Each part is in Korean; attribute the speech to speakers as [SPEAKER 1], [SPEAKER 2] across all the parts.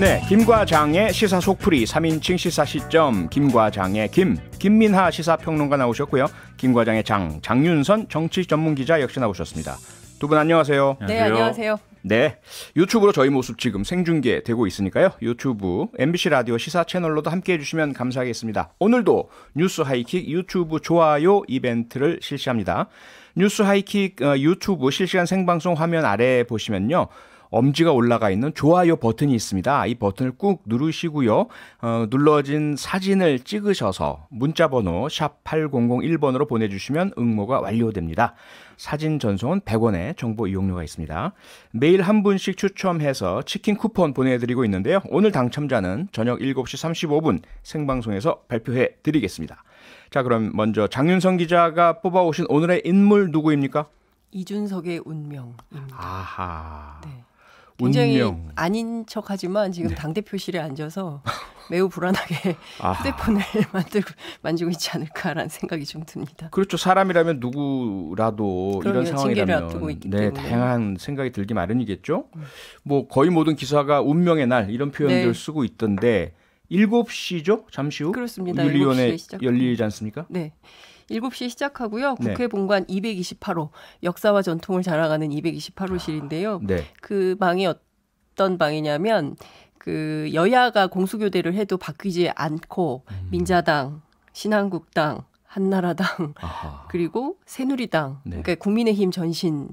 [SPEAKER 1] 네, 김과장의 시사 속풀이 3인칭 시사 시점 김과장의 김 김민하 시사평론가 나오셨고요. 김과장의 장 장윤선 정치 전문 기자 역시 나오셨습니다. 두분 네, 안녕하세요. 네, 안녕하세요. 네, 유튜브로 저희 모습 지금 생중계 되고 있으니까요. 유튜브 MBC 라디오 시사 채널로도 함께해 주시면 감사하겠습니다. 오늘도 뉴스 하이킥 유튜브 좋아요 이벤트를 실시합니다. 뉴스 하이킥 어, 유튜브 실시간 생방송 화면 아래 보시면요. 엄지가 올라가 있는 좋아요 버튼이 있습니다. 이 버튼을 꾹 누르시고요. 어, 눌러진 사진을 찍으셔서 문자 번호 샵 8001번으로 보내주시면 응모가 완료됩니다. 사진 전송은 1 0 0원에 정보 이용료가 있습니다. 매일 한 분씩 추첨해서 치킨 쿠폰 보내드리고 있는데요. 오늘 당첨자는 저녁 7시 35분 생방송에서 발표해 드리겠습니다. 자, 그럼 먼저 장윤성 기자가 뽑아오신 오늘의 인물 누구입니까?
[SPEAKER 2] 이준석의 운명입니다.
[SPEAKER 1] 아하. 네. 굉장히 운명.
[SPEAKER 2] 아닌 척하지만 지금 네. 당 대표실에 앉아서 매우 불안하게 아. 휴대폰을 만들고 만지고 있지 않을까라는 생각이 좀 듭니다.
[SPEAKER 1] 그렇죠. 사람이라면 누구라도 이런 상황이라면 네, 다양한 생각이 들기 마련이겠죠. 음. 뭐 거의 모든 기사가 운명의 날 이런 표현들 네. 쓰고 있던데 7시죠? 잠시 후 그렇습니다. 윤리위원회 열리지 않습니까?
[SPEAKER 2] 네. 7시 시작하고요. 네. 국회 네. 본관 228호 역사와 전통을 자랑하는 228호실인데요. 아, 네. 그 방이 어떤 방이냐면 그 여야가 공수교대를 해도 바뀌지 않고 음. 민자당, 신한국당, 한나라당 아하. 그리고 새누리당 네. 그러니까 국민의힘 전신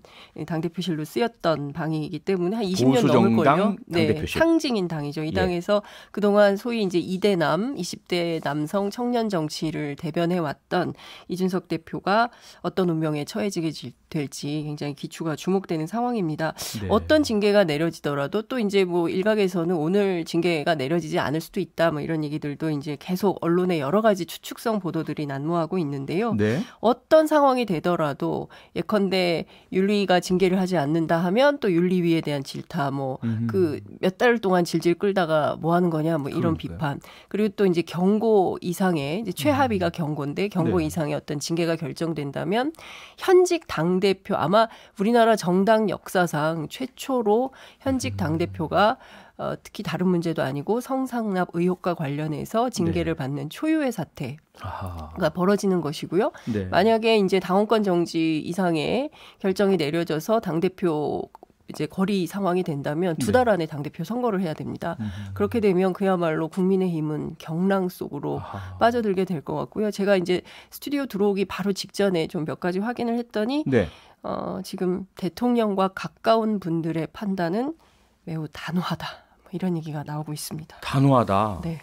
[SPEAKER 2] 당 대표실로 쓰였던 방이기 때문에 한 20년 넘을 걸요. 네, 상징인 당이죠. 이 예. 당에서 예. 그동안 소위 이제 이대 남, 20대 남성 청년 정치를 대변해 왔던 이준석 대표가 어떤 운명에 처해지게 될지 굉장히 기추가 주목되는 상황입니다. 네. 어떤 징계가 내려지더라도 또 이제 뭐 일각에서는 오늘 징계가 내려지지 않을 수도 있다 뭐 이런 얘기들도 이제 계속 언론의 여러 가지 추측성 보도들이 난무하고 나오고 있는데요. 네. 어떤 상황이 되더라도 예컨대 윤리가 위 징계를 하지 않는다 하면 또 윤리위에 대한 질타 뭐 그 몇 달 동안 질질 끌다가 뭐 하는 거냐 뭐 이런 그러니까요. 비판 그리고 또 이제 경고 이상의 이제 최하위가 음. 경고인데 경고 네. 이상의 어떤 징계가 결정된다면 현직 당 대표 아마 우리나라 정당 역사상 최초로 현직 음. 당 대표가 어, 특히 다른 문제도 아니고 성상납 의혹과 관련해서 징계를 네. 받는 초유의 사태가 아하. 벌어지는 것이고요. 네. 만약에 이제 당원권 정지 이상의 결정이 내려져서 당 대표 이제 거리 상황이 된다면 두달 네. 안에 당대표 선거를 해야 됩니다. 음. 그렇게 되면 그야말로 국민의힘은 경랑 속으로 아하. 빠져들게 될 것 같고요. 제가 이제 스튜디오 들어오기 바로 직전에 좀 몇 가지 확인을 했더니 네. 어, 지금 대통령과 가까운 분들의 판단은 매우 단호하다. 이런 얘기가 나오고 있습니다.
[SPEAKER 1] 단호하다. 네.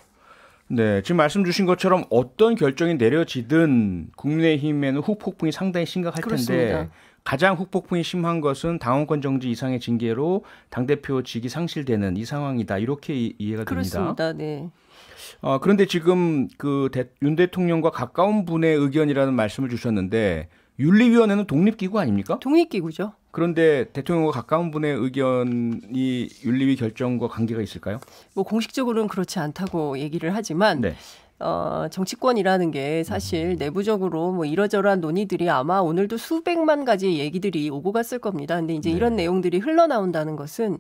[SPEAKER 1] 네, 지금 말씀 주신 것처럼 어떤 결정이 내려지든 국민의힘에는 후폭풍이 상당히 심각할 그렇습니다. 텐데 가장 후폭풍이 심한 것은 당원권 정지 이상의 징계로 당 대표 직이 상실되는 이 상황이다 이렇게 이, 해가 됩니다. 그렇습니다. 네. 어, 그런데 지금 그 윤 대통령과 가까운 분의 의견이라는 말씀을 주셨는데 윤리위원회는 독립기구 아닙니까?
[SPEAKER 2] 독립기구죠.
[SPEAKER 1] 그런데 대통령과 가까운 분의 의견이 윤리위 결정과 관계가
[SPEAKER 2] 있을까요? 뭐 공식적으로는 그렇지 않다고 얘기를 하지만 네. 어, 정치권이라는 게 사실 음. 내부적으로 뭐 이러저러한 논의들이 아마 오늘도 수백만 가지 얘기들이 오고 갔을 겁니다. 근데 이제 네. 이런 내용들이 흘러나온다는 것은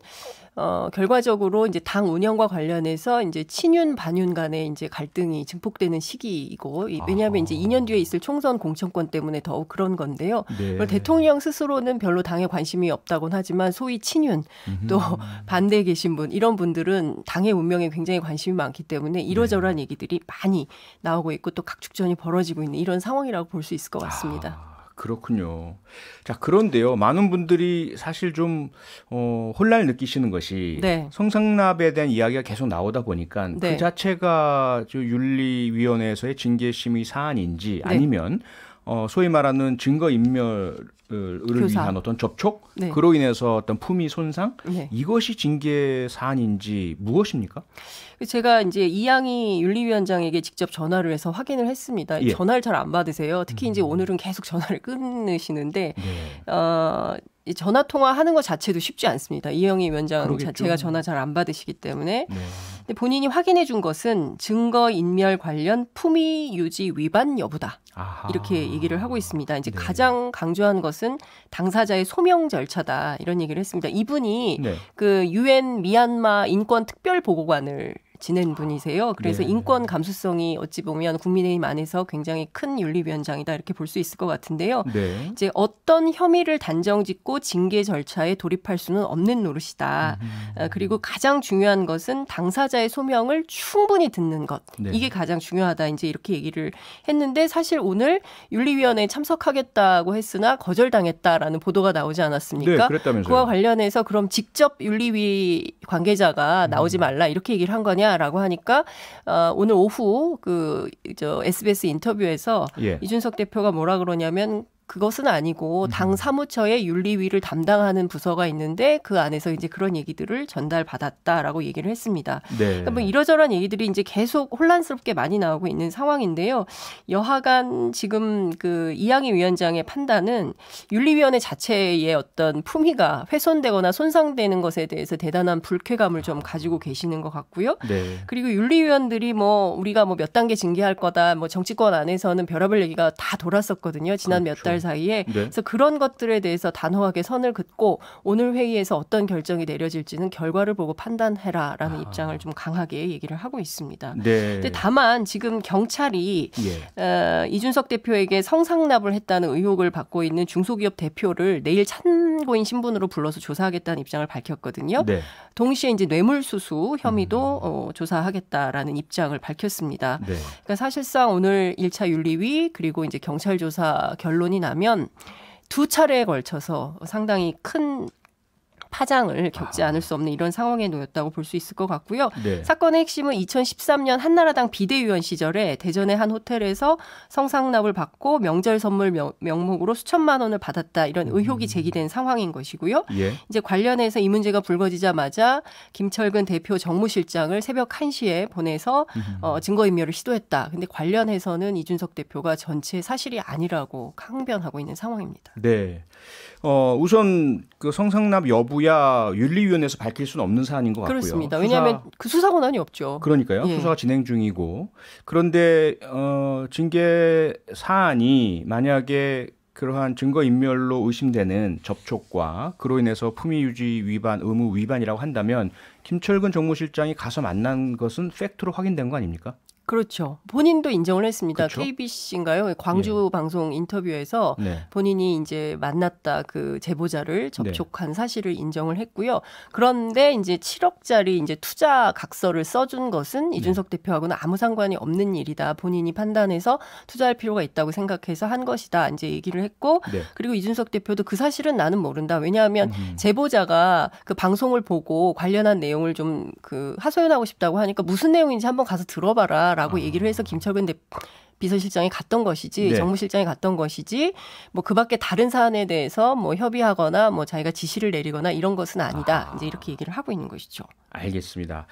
[SPEAKER 2] 어, 결과적으로 이제 당 운영과 관련해서 이제 친윤 반윤 간의 이제 갈등이 증폭되는 시기이고 왜냐하면 아. 이제 2년 뒤에 있을 총선 공천권 때문에 더욱 그런 건데요. 네. 대통령 스스로는 별로 당에 관심이 없다곤 하지만 소위 친윤 음흠. 또반대 계신 분 이런 분들은 당의 운명에 굉장히 관심이 많기 때문에 이러저러한 네. 얘기들이 많이 많이 나오고 있고 또 각축전이 벌어지고 있는 이런 상황이라고 볼 수 있을 것 같습니다. 아,
[SPEAKER 1] 그렇군요. 자 그런데요, 많은 분들이 사실 좀 어, 혼란을 느끼시는 것이 네.
[SPEAKER 2] 성상납에
[SPEAKER 1] 대한 이야기가 계속 나오다 보니까 그 네. 그 자체가 윤리위원회에서의 징계심의 사안인지 네. 아니면 어, 소위 말하는 증거 인멸을 교사. 위한 어떤 접촉 네. 그로 인해서 어떤 품위 손상 네. 이것이 징계 사안인지 무엇입니까?
[SPEAKER 2] 제가 이제 이양희 윤리위원장에게 직접 전화를 해서 확인을 했습니다. 예. 전화를 잘 안 받으세요. 특히 이제 음. 오늘은 계속 전화를 끊으시는데 네. 어, 이 전화 통화하는 것 자체도 쉽지 않습니다. 이영희 위원장 그러겠죠. 자체가 전화 잘 안 받으시기 때문에. 네. 근데 본인이 확인해 준 것은 증거 인멸 관련 품위 유지 위반 여부다. 아하. 이렇게 얘기를 하고 있습니다. 이제 네. 가장 강조한 것은 당사자의 소명 절차다. 이런 얘기를 했습니다. 이분이 네. 그 유엔 미얀마 인권 특별 보고관을 지낸 분이세요. 그래서 네. 인권 감수성이 어찌 보면 국민의힘 안에서 굉장히 큰 윤리위원장이다 이렇게 볼 수 있을 것 같은데요. 네. 이제 어떤 혐의를 단정짓고 징계 절차에 돌입할 수는 없는 노릇이다. 음. 어, 그리고 가장 중요한 것은 당사자의 소명을 충분히 듣는 것. 네. 이게 가장 중요하다. 이제 이렇게 얘기를 했는데 사실 오늘 윤리위원회에 참석하겠다고 했으나 거절당했다라는 보도가 나오지 않았습니까? 네, 그와 관련해서 그럼 직접 윤리위 관계자가 나오지 음. 말라 이렇게 얘기를 한 거냐? 있냐라고 하니까 어, 오늘 오후 그저 SBS 인터뷰에서 예. 이준석 대표가 뭐라 그러냐면 그것은 아니고 음. 당 사무처의 윤리위를 담당하는 부서가 있는데 그 안에서 이제 그런 얘기들을 전달받았다라고 얘기를 했습니다. 네. 그러니까 뭐 이러저런 얘기들이 이제 계속 혼란스럽게 많이 나오고 있는 상황인데요. 여하간 지금 그 이양희 위원장의 판단은 윤리위원회 자체의 어떤 품위가 훼손되거나 손상되는 것에 대해서 대단한 불쾌감을 좀 가지고 계시는 것 같고요. 네. 그리고 윤리위원들이 뭐 우리가 뭐 몇 단계 징계할 거다, 뭐 정치권 안에서는 별의별 얘기가 다 돌았었거든요. 지난 그렇죠. 몇달 네. 사이에 네. 그래서 그런 것들에 대해서 단호하게 선을 긋고 오늘 회의에서 어떤 결정이 내려질지는 결과를 보고 판단해라라는 아. 입장을 좀 강하게 얘기를 하고 있습니다. 네. 근데 다만 지금 경찰이 예. 어, 이준석 대표에게 성상납을 했다는 의혹을 받고 있는 중소기업 대표를 내일 참고인 신분으로 불러서 조사하겠다는 입장을 밝혔거든요. 네. 동시에 이제 뇌물수수 혐의도 음. 어, 조사하겠다라는 입장을 밝혔습니다. 네. 그러니까 사실상 오늘 1차 윤리위 그리고 이제 경찰 조사 결론이 나. 나면 두 차례에 걸쳐서 상당히 큰 파장을 겪지 아. 않을 수 없는 이런 상황에 놓였다고 볼 수 있을 것 같고요. 네. 사건의 핵심은 2013년 한나라당 비대위원 시절에 대전의 한 호텔에서 성상납을 받고 명절 선물 명, 목으로 수천만 원을 받았다 이런 음. 의혹이 제기된 상황인 것이고요. 예. 이제 관련해서 이 문제가 불거지자마자 김철근 대표 정무실장을 새벽 1시에 보내서 어, 증거인멸을 시도했다. 근데 관련해서는 이준석 대표가 전체 사실이 아니라고 항변하고 있는 상황입니다.
[SPEAKER 1] 네. 어, 우선 그 성상납 여부 부야 윤리위원회에서 밝힐 수는 없는 사안인 것 같고요. 그렇습니다. 왜냐하면
[SPEAKER 2] 그 수사 권한이 없죠. 그러니까요. 예. 수사가
[SPEAKER 1] 진행 중이고 그런데 어, 징계 사안이 만약에 그러한 증거 인멸로 의심되는 접촉과 그로 인해서 품위 유지 위반 의무 위반이라고 한다면 김철근 정무실장이 가서 만난 것은 팩트로 확인된 거 아닙니까?
[SPEAKER 2] 그렇죠. 본인도 인정을 했습니다. 그쵸? 그렇죠? KBC인가요? 광주 네. 방송 인터뷰에서 네. 본인이 이제 만났다 그 제보자를 네. 접촉한 네. 사실을 인정을 했고요. 그런데 이제 7억짜리 이제 투자 각서를 써준 것은 네. 이준석 대표하고는 아무 상관이 없는 일이다. 본인이 판단해서 투자할 필요가 있다고 생각해서 한 것이다. 이제 얘기를 했고 네. 그리고 이준석 대표도 그 사실은 나는 모른다. 왜냐하면 음. 제보자가 그 방송을 보고 관련한 내용을 좀 그 하소연하고 싶다고 하니까 무슨 내용인지 한번 가서 들어봐라. 있다라고 음. 얘기를 해서 김철근 대 비서실장이 갔던 것이지 네. 정무실장이 갔던 것이지 뭐 그밖에 다른 사안에 대해서 뭐 협의하거나 뭐 자기가 지시를 내리거나 이런 것은 아니다 아. 이제 이렇게 얘기를 하고 있는 것이죠.
[SPEAKER 1] 알겠습니다.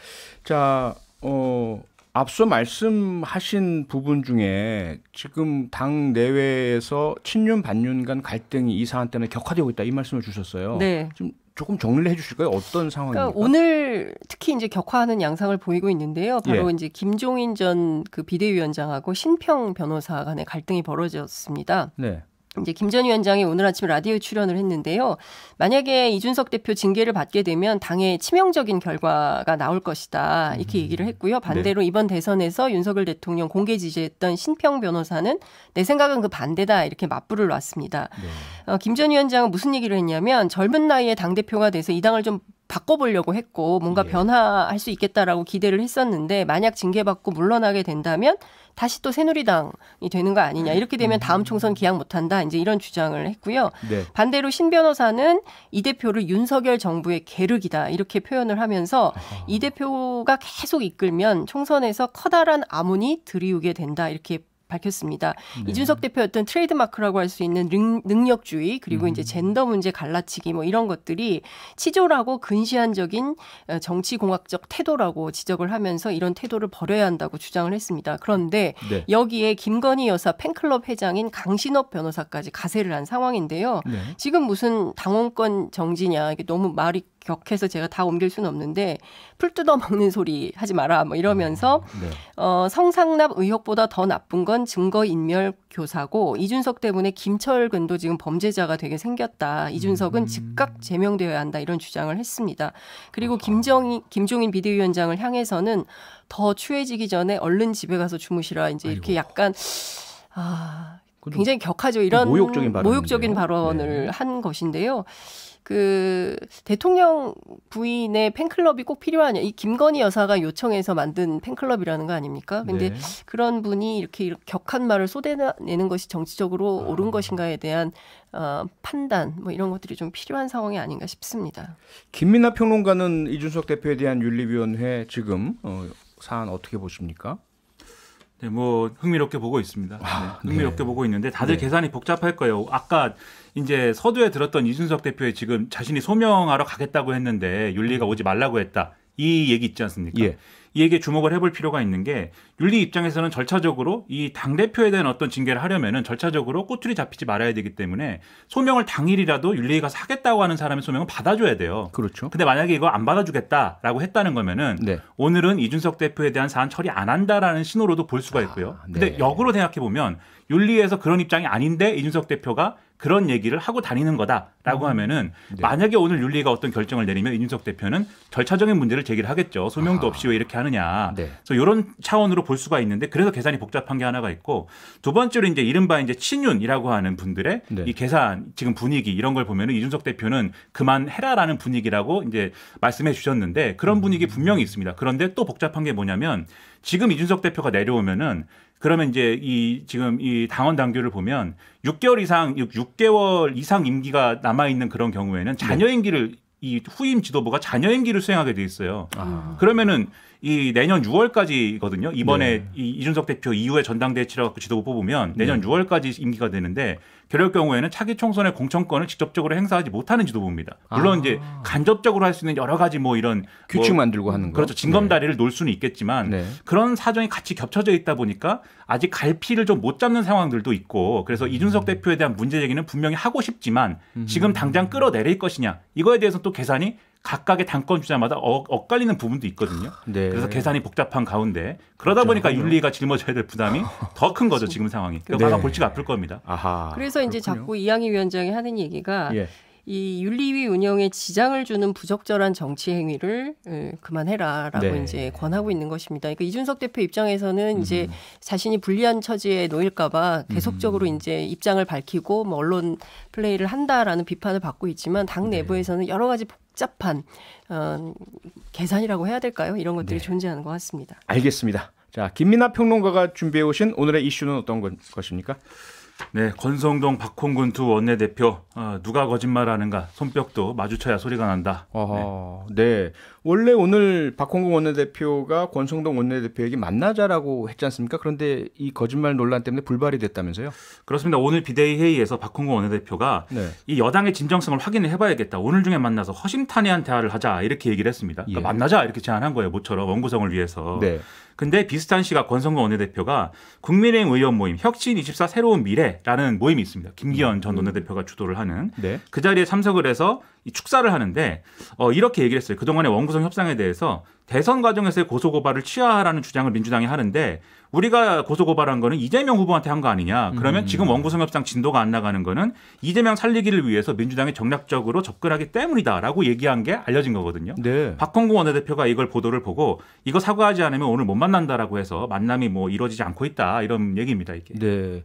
[SPEAKER 1] 자 어. 앞서 말씀하신 부분 중에 지금 당 내외에서 친윤 반윤 간 갈등이 이 사안 때문에 격화되고 있다 이 말씀을 주셨어요. 네. 좀 조금 정리해 를 주실까요? 어떤 상황입니까? 그러니까
[SPEAKER 2] 오늘 특히 이제 격화하는 양상을 보이고 있는데요. 바로 예. 이제 김종인 전 그 비대위원장하고 신평 변호사 간의 갈등이 벌어졌습니다. 네. 이제 김전 위원장이 오늘 아침 라디오에 출연을 했는데요. 만약에 이준석 대표 징계를 받게 되면 당의 치명적인 결과가 나올 것이다. 이렇게 음. 얘기를 했고요. 네. 반대로 네. 이번 대선에서 윤석열 대통령 공개 지지했던 신평 변호사는 내 생각은 그 반대다. 이렇게 맞불을 놨습니다. 네. 어, 김전 위원장은 무슨 얘기를 했냐면 젊은 나이에 당대표가 돼서 이 당을 좀 바꿔보려고 했고 뭔가 예. 변화할 수 있겠다라고 기대를 했었는데 만약 징계받고 물러나게 된다면 다시 또 새누리당이 되는 거 아니냐 이렇게 되면 다음 총선 기약 못한다 이제 이런 주장을 했고요. 네. 반대로 신 변호사는 이 대표를 윤석열 정부의 계륵이다 이렇게 표현을 하면서 이 대표가 계속 이끌면 총선에서 커다란 암문이 드리우게 된다 이렇게 밝혔습니다. 네. 이준석 대표였던 트레이드마크라고 할 수 있는 능, 력주의 그리고 음. 이제 젠더 문제 갈라치기 뭐 이런 것들이 치졸하고 근시안적인 어, 정치공학적 태도라고 지적을 하면서 이런 태도를 버려야 한다고 주장을 했습니다. 그런데 네. 여기에 김건희 여사 팬클럽 회장인 강신업 변호사까지 가세를 한 상황인데요. 네. 지금 무슨 당원권 정지냐 이게 너무 말이 격해서 제가 다 옮길 수는 없는데 풀 뜯어 먹는 소리 하지 마라 뭐 이러면서 음, 네. 어, 성상납 의혹보다 더 나쁜 건 증거 인멸 교사고 이준석 때문에 김철근도 지금 범죄자가 되게 생겼다. 이준석은 음. 즉각 제명되어야 한다 이런 주장을 했습니다. 그리고 김정인 김종인 비대위원장을 향해서는 더 추해지기 전에 얼른 집에 가서 주무시라 이제 아이고. 이렇게 약간 아, 굉장히 격하죠. 이런 모욕적인, 모욕적인 발언을 네. 한 것인데요. 그 대통령 부인의 팬클럽이 꼭 필요하냐 이 김건희 여사가 요청해서 만든 팬클럽이라는 거 아닙니까? 근데 네. 그런 분이 이렇게 격한 말을 쏟아내는 것이 정치적으로 아. 옳은 것인가에 대한 어, 판단 뭐 이런 것들이 좀 필요한 상황이 아닌가 싶습니다.
[SPEAKER 1] 김민하 평론가는 이준석 대표에 대한 윤리위원회
[SPEAKER 3] 지금 어, 사안 어떻게 보십니까? 네, 뭐 흥미롭게 보고 있습니다. 아, 네, 네. 흥미롭게 네. 보고 있는데 다들 네. 계산이 복잡할 거예요. 아까 이제 서두에 들었던 이준석 대표의 지금 자신이 소명하러 가겠다고 했는데 윤리가 음. 오지 말라고 했다. 이 얘기 있지 않습니까? 예. 이에 주목을 해볼 필요가 있는 게 윤리 입장에서는 절차적으로 이 당 대표에 대한 어떤 징계를 하려면은 절차적으로 꼬투리 잡히지 말아야 되기 때문에 소명을 당일이라도 윤리위가 사겠다고 하는 사람의 소명을 받아줘야 돼요. 그렇죠. 근데 만약에 이거 안 받아주겠다라고 했다는 거면은 네. 오늘은 이준석 대표에 대한 사안 처리 안 한다라는 신호로도 볼 수가 아, 있고요. 아, 네. 근데 역으로 생각해 보면 윤리에서 그런 입장이 아닌데 이준석 대표가 그런 얘기를 하고 다니는 거다라고 음. 하면은 네. 만약에 오늘 윤리가 어떤 결정을 내리면 이준석 대표는 절차적인 문제를 제기를 하겠죠. 소명도 아. 없이 왜 이렇게 하느냐. 네. 그래서 이런 차원으로 볼 수가 있는데 그래서 계산이 복잡한 게 하나가 있고 두 번째로 이제 이른바 이제 친윤이라고 하는 분들의 네. 이 계산 지금 분위기 이런 걸 보면은 이준석 대표는 그만해라라는 분위기라고 이제 말씀해 주셨는데 그런 음. 분위기 분명히 있습니다. 그런데 또 복잡한 게 뭐냐면 지금 이준석 대표가 내려오면은 그러면 이제 이 지금 이 당원 당규를 보면 6개월 이상 6개월 이상 임기가 남아 있는 그런 경우에는 자녀 네. 임기를 이 후임 지도부가 자녀 임기를 수행하게 돼 있어요. 아. 그러면은 이 내년 6월까지거든요. 이번에 네. 이 이준석 대표 이후에 전당대회 치러갖고 지도부 뽑으면 내년 네. 6월까지 임기가 되는데 그럴 경우에는 차기 총선의 공천권을 직접적으로 행사하지 못하는 지도부입니다. 물론 아. 이제 간접적으로 할 수 있는 여러 가지 뭐 이런 규칙 뭐 만들고 하는 거 그렇죠. 징검다리를 네. 놓을 수는 있겠지만 네. 그런 사정이 같이 겹쳐져 있다 보니까 아직 갈피를 좀 못 잡는 상황들도 있고 그래서 음. 이준석 대표에 대한 문제 제기는 분명히 하고 싶지만 음. 지금 당장 끌어내릴 것이냐 이거에 대해서 또 계산이 각각의 당권 주자마다 어, 엇갈리는 부분도 있거든요. 네. 그래서 계산이 복잡한 가운데 그러다 그렇죠. 보니까 윤리가 네. 짊어져야 될 부담이 더 큰 거죠 지금 상황이. 그러니까 네. 아마 골치가 아플 겁니다. 아하, 그래서 이제 그렇군요. 자꾸
[SPEAKER 2] 이양희 위원장이 하는 얘기가 예. 이 윤리위 운영에 지장을 주는 부적절한 정치 행위를 예, 그만해라라고 네. 이제 권하고 있는 것입니다. 그러니까 이준석 대표 입장에서는 음. 이제 자신이 불리한 처지에 놓일까봐 계속적으로 음. 이제 입장을 밝히고 뭐 언론 플레이를 한다라는 비판을 받고 있지만 당 네. 내부에서는 여러 가지 복잡한 어, 계산이라고 해야 될까요? 이런 것들이 네. 존재하는 것 같습니다.
[SPEAKER 3] 알겠습니다. 자, 김민아 평론가가 준비해 오신 오늘의 이슈는 어떤 것입니까? 네, 권성동 박홍근 두 원내대표 어, 누가 거짓말하는가 손뼉도 마주쳐야 소리가 난다. 네. 네. 원래 오늘 박홍근
[SPEAKER 1] 원내대표가 권성동 원내대표에게 만나자라고 했지 않습니까? 그런데 이 거짓말 논란 때문에
[SPEAKER 3] 불발이 됐다면서요? 그렇습니다. 오늘 비대위 회의에서 박홍근 원내대표가 네. 이 여당의 진정성을 확인을 해봐야겠다. 오늘 중에 만나서 허심탄회한 대화를 하자 이렇게 얘기를 했습니다. 그러니까 예. 만나자 이렇게 제안한 거예요. 모처럼 원구성을 위해서. 네. 근데 비슷한 시각 권성근 원내대표가 국민의힘 의원 모임 혁신24 새로운 미래라는 모임이 있습니다. 김기현 음. 전 원내대표가 주도를 하는 네. 그 자리에 참석을 해서 축사를 하는데 어, 이렇게 얘기를 했어요. 그동안의 원구성 협상에 대해서 대선 과정에서의 고소고발을 취하하라는 주장을 민주당이 하는데 우리가 고소고발한 거는 이재명 후보한테 한 거 아니냐. 그러면 음. 지금 원구성 협상 진도가 안 나가는 거는 이재명 살리기를 위해서 민주당이 정략적으로 접근하기 때문이다라고 얘기한 게 알려진 거거든요. 네. 박홍구 원내대표가 이걸 보도를 보고 이거 사과하지 않으면 오늘 못 만난다라고 해서 만남이 뭐 이루어지지 않고 있다 이런 얘기입니다. 이게. 네.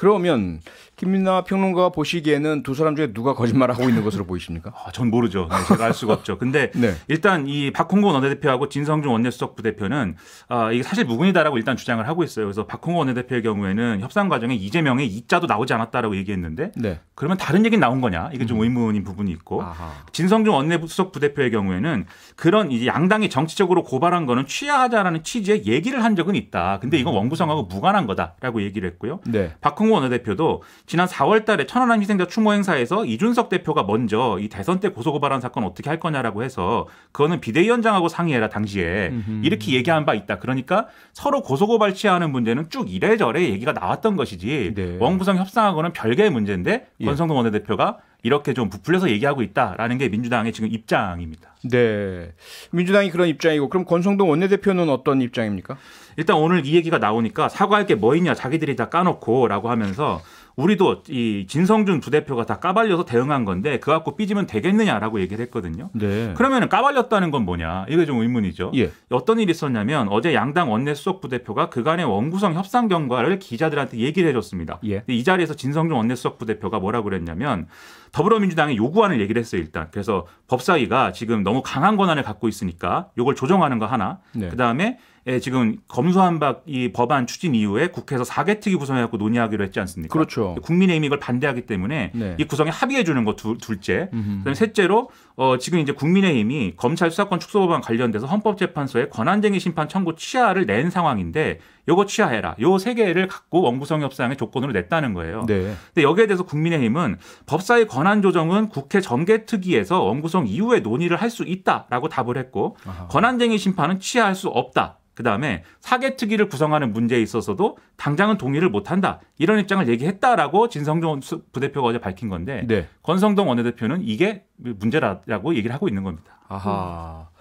[SPEAKER 3] 그러면 김민나 평론가가 보시기에는 두 사람 중에 누가 거짓말하고 있는 것으로 보이십니까? 아, 전 모르죠. 네, 제가 알 수가 없죠. 근데 네. 일단 이 박홍근 원내대표하고 진성준 원내수석 부대표는 아, 이게 사실 무근이다라고 일단 주장을 하고 있어요. 그래서 박홍근 원내대표의 경우에는 협상 과정에 이재명의 이자도 나오지 않았다라고 얘기했는데 네. 그러면 다른 얘기는 나온 거냐? 이게 좀 음. 의문인 부분이 있고 아하. 진성준 원내수석 부대표의 경우에는 그런 이제 양당이 정치적으로 고발한 거는 취하하자라는 취지의 얘기를 한 적은 있다. 근데 이건 음. 원구성하고 무관한 거다라고 얘기를 했고요. 네. 박홍 이종호 원내대표도 지난 4월 달에 천안함 희생자 추모 행사에서 이준석 대표가 먼저 이 대선 때 고소고발한 사건 어떻게 할 거냐라고 해서 그거는 비대위원장하고 상의해라 당시에 음흠. 이렇게 얘기한 바 있다. 그러니까 서로 고소고발 취하는 문제는 쭉 이래저래 얘기가 나왔던 것이지 네. 원구성 협상하고는 별개의 문제인데 예. 권성동 원내대표가 이렇게 좀 부풀려서 얘기하고 있다라는 게 민주당의 지금 입장입니다. 네. 민주당이 그런 입장이고 그럼 권성동 원내대표는 어떤 입장입니까? 일단 오늘 이 얘기가 나오니까 사과할 게 뭐 있냐 자기들이 다 까놓고라고 하면서 우리도 이 진성준 부대표가 다 까발려서 대응한 건데 그 갖고 삐지면 되겠느냐라고 얘기를 했거든요. 네. 그러면 까발렸다는 건 뭐냐? 이게 좀 의문이죠. 예. 어떤 일이 있었냐면 어제 양당 원내수석 부대표가 그간의 원구성 협상 경과를 기자들한테 얘기를 해줬습니다. 예. 이 자리에서 진성준 원내수석 부대표가 뭐라고 그랬냐면 더불어민주당의 요구안을 얘기를 했어요 일단. 그래서 법사위가 지금 너무 강한 권한을 갖고 있으니까 이걸 조정하는 거 하나. 네. 그다음에 예, 지금 검수한박 이 법안 추진 이후에 국회에서 사개 특위 구성해갖고 논의하기로 했지 않습니까? 그렇죠. 국민의힘이 이걸 반대하기 때문에 네. 이 구성에 합의해 주는 거 둘, 둘째. 그다음에 셋째로 어, 지금 이제 국민의힘이 검찰 수사권 축소 법안 관련돼서 헌법재판소에 권한쟁의 심판 청구 취하를 낸 상황인데 요거 취하해라. 요 세 개를 갖고 원구성 협상의 조건으로 냈다는 거예요. 네. 근데 여기에 대해서 국민의힘은 법사위 권한 조정은 국회 전개특위에서 원구성 이후에 논의를 할 수 있다라고 답을 했고 아하. 권한쟁의 심판은 취하할 수 없다. 그다음에 사개특위를 구성하는 문제에 있어서도 당장은 동의를 못 한다. 이런 입장을 얘기했다라고 진성준 부대표가 어제 밝힌 건데 네. 권성동 원내대표는 이게 문제라고 얘기를 하고 있는 겁니다. 아하. 음.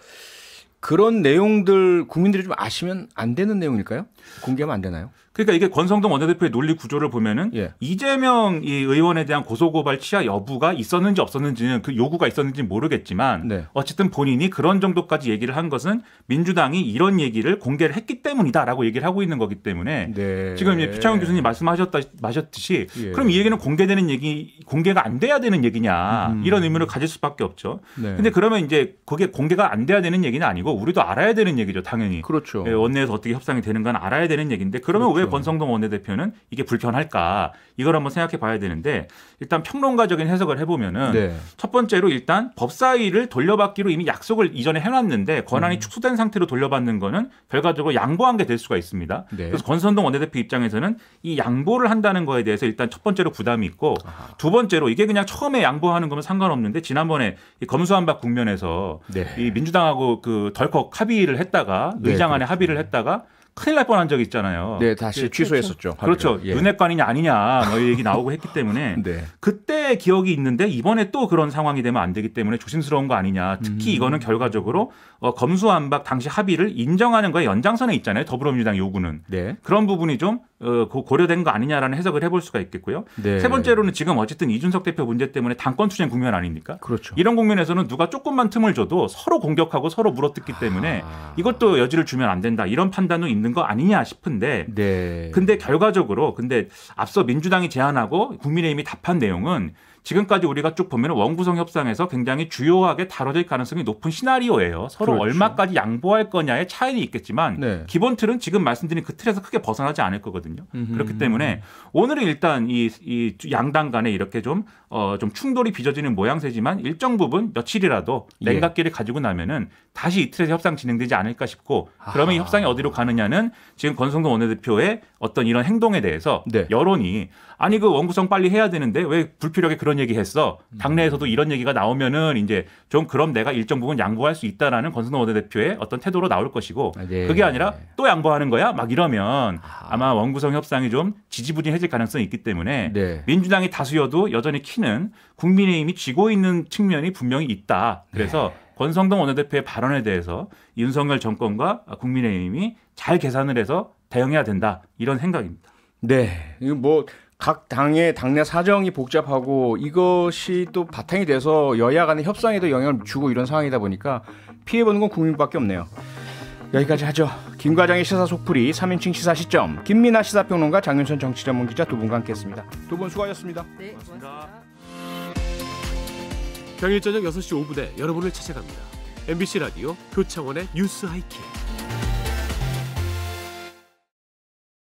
[SPEAKER 3] 그런 내용들 국민들이 좀 아시면 안 되는 내용일까요? 공개하면 안 되나요? 그러니까 이게 권성동 원내대표의 논리 구조를 보면은 예. 이재명 이 의원에 대한 고소고발 취하 여부가 있었는지 없었는지는 그 요구가 있었는지 모르겠지만 네. 어쨌든 본인이 그런 정도까지 얘기를 한 것은 민주당이 이런 얘기를 공개를 했기 때문이다라고 얘기를 하고 있는 거기 때문에 네. 지금 이제 피창훈 교수님 말씀하셨다 마셨듯이 예. 그럼 이 얘기는 공개되는 얘기 공개가 안 돼야 되는 얘기냐 음. 이런 의문을 가질 수밖에 없죠. 네. 근데 그러면 이제 그게 공개가 안 돼야 되는 얘기는 아니고 우리도 알아야 되는 얘기죠 당연히. 그렇죠. 예, 원내에서 어떻게 협상이 되는 건 알아야 되는 얘기인데 그러면 그렇죠. 왜 음. 권성동 원내대표는 이게 불편할까 이걸 한번 생각해 봐야 되는데 일단 평론가적인 해석을 해보면은 네. 첫 번째로 일단 법사위를 돌려받기로 이미 약속을 이전에 해놨는데 권한이 음. 축소된 상태로 돌려받는 거는 결과적으로 양보한 게 될 수가 있습니다. 네. 그래서 권성동 원내대표 입장에서는 이 양보를 한다는 거에 대해서 일단 첫 번째로 부담이 있고 아하. 두 번째로 이게 그냥 처음에 양보하는 거면 상관없는데 지난번에 이 검수한박 국면에서 네. 이 민주당하고 그 덜컥 합의를 했다가 네, 의장 안에 그렇죠. 합의를 했다가 큰일 날 뻔한 적 있잖아요. 네, 다시 그, 취소했었죠. 그렇죠. 합의를. 예. 윤핵관이냐 아니냐 뭐 얘기 나오고 했기 때문에 네. 그때 기억이 있는데 이번에 또 그런 상황이 되면 안 되기 때문에 조심스러운 거 아니냐. 특히 음. 이거는 결과적으로 어, 검수안박 당시 합의를 인정하는 거에 연장선에 있잖아요. 더불어민주당 요구는 네. 그런 부분이 좀 어, 고려된 거 아니냐라는 해석을 해볼 수가 있겠고요. 네. 세 번째로는 지금 어쨌든 이준석 대표 문제 때문에 당권 투쟁 국면 아닙니까? 그렇죠. 이런 국면에서는 누가 조금만 틈을 줘도 서로 공격하고 서로 물어뜯기 때문에 아... 이것도 여지를 주면 안 된다 이런 판단은 있는 거 아니냐 싶은데, 네. 근데 결과적으로 근데 앞서 민주당이 제안하고 국민의힘이 답한 내용은 지금까지 우리가 쭉 보면 원구성 협상에서 굉장히 주요하게 다뤄질 가능성이 높은 시나리오예요. 서로 그렇죠. 얼마까지 양보할 거냐의 차이는 있겠지만 네. 기본 틀은 지금 말씀드린 그 틀에서 크게 벗어나지 않을 거거든요. 음흠. 그렇기 때문에 오늘은 일단 이, 이 양당 간에 이렇게 좀, 어, 좀 충돌이 빚어지는 모양새지만 일정 부분 며칠이라도 예. 냉각기를 예. 가지고 나면은 다시 이 틀에서 협상 진행되지 않을까 싶고 그러면 아이 협상이 어디로 가느냐는 지금 권성동 원내대표의 어떤 이런 행동에 대해서 네. 여론이 아니 그 원구성 빨리 해야 되는데 왜 불필요하게 그런 이런 얘기 했어. 음. 당내에서도 이런 얘기가 나오면은 이제 좀 그럼 내가 일정 부분 양보할 수 있다라는 권순호 원내대표의 어떤 태도로 나올 것이고 아, 네. 그게 아니라 또 양보하는 거야 막 이러면 아. 마 원구성 협상이 좀 지지부진해질 가능성이 있기 때문에 네. 민주당이 다수여도 여전히 키는 국민의힘이 쥐고 있는 측면이 분명히 있다. 그래서 네. 권성동 원내대표의 발언에 대해서 윤석열 정권과 국민의힘이 잘 계산을 해서 대응해야 된다 이런 생각입니다. 네, 이거 뭐각 당의 당내 사정이 복잡하고 이것이 또 바탕이 돼서
[SPEAKER 1] 여야 간의 협상에도 영향을 주고 이런 상황이다 보니까 피해보는 건 국민밖에 없네요. 여기까지 하죠. 김 과장의 시사 속풀이 3인칭 시사 시점 김민아 시사평론가 장윤선 정치전문기자 두 분과 함께했습니다. 두 분 수고하셨습니다.
[SPEAKER 3] 네, 고맙습니다. 평일 저녁 6시 5분에 여러분을 찾아갑니다. MBC 라디오 표창원의 뉴스 하이킥.